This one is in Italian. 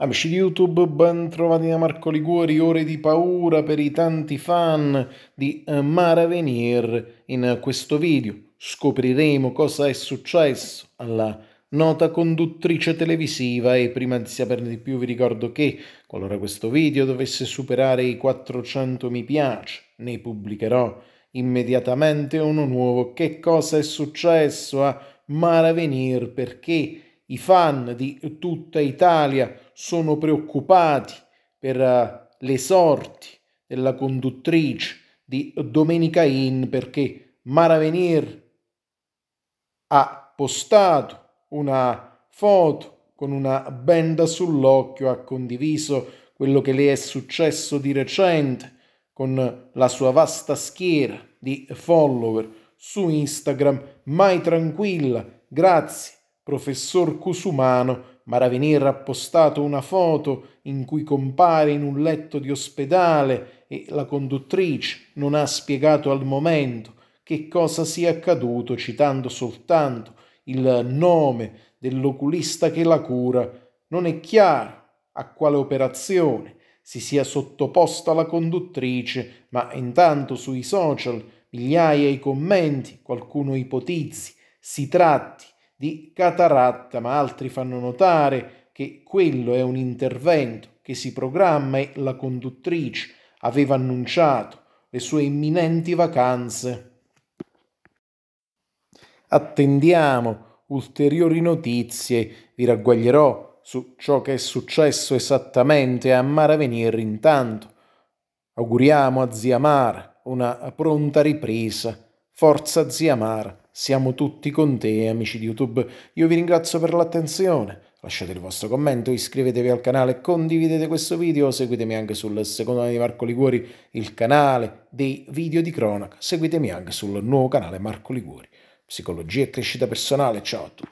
Amici di YouTube, ben trovati da Marco Liguori, ore di paura per i tanti fan di eh, Mara Venier. In questo video scopriremo cosa è successo alla nota conduttrice televisiva e prima di saperne di più vi ricordo che qualora questo video dovesse superare i 400 mi piace ne pubblicherò immediatamente uno nuovo. Che cosa è successo a Mara Venier? Perché i fan di tutta Italia sono preoccupati per eh, le sorti della conduttrice di Domenica In perché Mara Venier ha postato una foto con una benda sull'occhio, ha condiviso quello che le è successo di recente con la sua vasta schiera di follower su Instagram, mai tranquilla, grazie professor Cusumano Maravenir ha postato una foto in cui compare in un letto di ospedale e la conduttrice non ha spiegato al momento che cosa sia accaduto citando soltanto il nome dell'oculista che la cura. Non è chiaro a quale operazione si sia sottoposta la conduttrice, ma intanto sui social migliaia i commenti, qualcuno ipotizzi, si tratti di cataratta, ma altri fanno notare che quello è un intervento che si programma e la conduttrice aveva annunciato le sue imminenti vacanze. Attendiamo ulteriori notizie, vi ragguaglierò su ciò che è successo esattamente a Maravenir intanto. Auguriamo a Zia Mara una pronta ripresa. Forza Zia Mara! Siamo tutti con te, amici di YouTube. Io vi ringrazio per l'attenzione. Lasciate il vostro commento, iscrivetevi al canale, condividete questo video, seguitemi anche sul secondo canale di Marco Liguori, il canale dei video di cronaca. Seguitemi anche sul nuovo canale Marco Liguori. Psicologia e crescita personale, ciao a tutti.